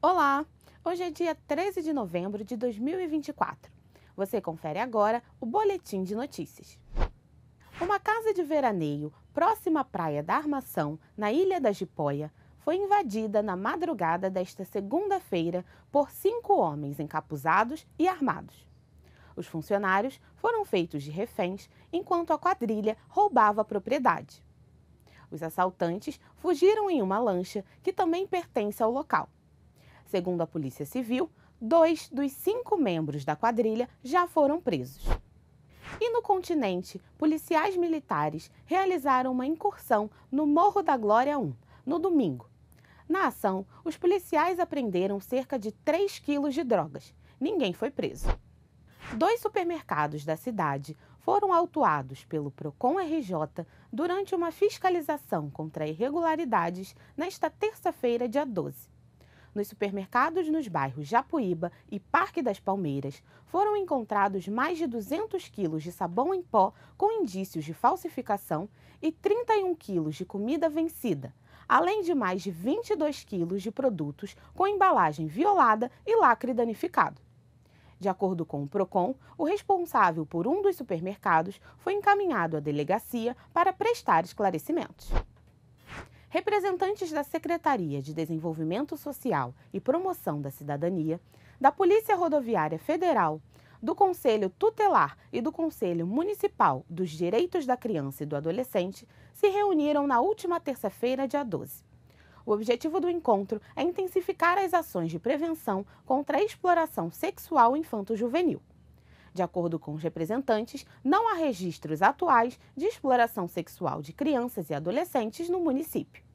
Olá! Hoje é dia 13 de novembro de 2024. Você confere agora o Boletim de Notícias. Uma casa de veraneio próxima à Praia da Armação, na Ilha da Jipóia, foi invadida na madrugada desta segunda-feira por cinco homens encapuzados e armados. Os funcionários foram feitos de reféns enquanto a quadrilha roubava a propriedade. Os assaltantes fugiram em uma lancha que também pertence ao local. Segundo a Polícia Civil, dois dos cinco membros da quadrilha já foram presos. E no continente, policiais militares realizaram uma incursão no Morro da Glória 1, no domingo. Na ação, os policiais apreenderam cerca de 3 quilos de drogas. Ninguém foi preso. Dois supermercados da cidade foram autuados pelo Procon RJ durante uma fiscalização contra irregularidades nesta terça-feira, dia 12 nos supermercados nos bairros Japuíba e Parque das Palmeiras, foram encontrados mais de 200 quilos de sabão em pó com indícios de falsificação e 31 quilos de comida vencida, além de mais de 22 quilos de produtos com embalagem violada e lacre danificado. De acordo com o PROCON, o responsável por um dos supermercados foi encaminhado à delegacia para prestar esclarecimentos representantes da Secretaria de Desenvolvimento Social e Promoção da Cidadania, da Polícia Rodoviária Federal, do Conselho Tutelar e do Conselho Municipal dos Direitos da Criança e do Adolescente se reuniram na última terça-feira, dia 12. O objetivo do encontro é intensificar as ações de prevenção contra a exploração sexual infanto-juvenil. De acordo com os representantes, não há registros atuais de exploração sexual de crianças e adolescentes no município.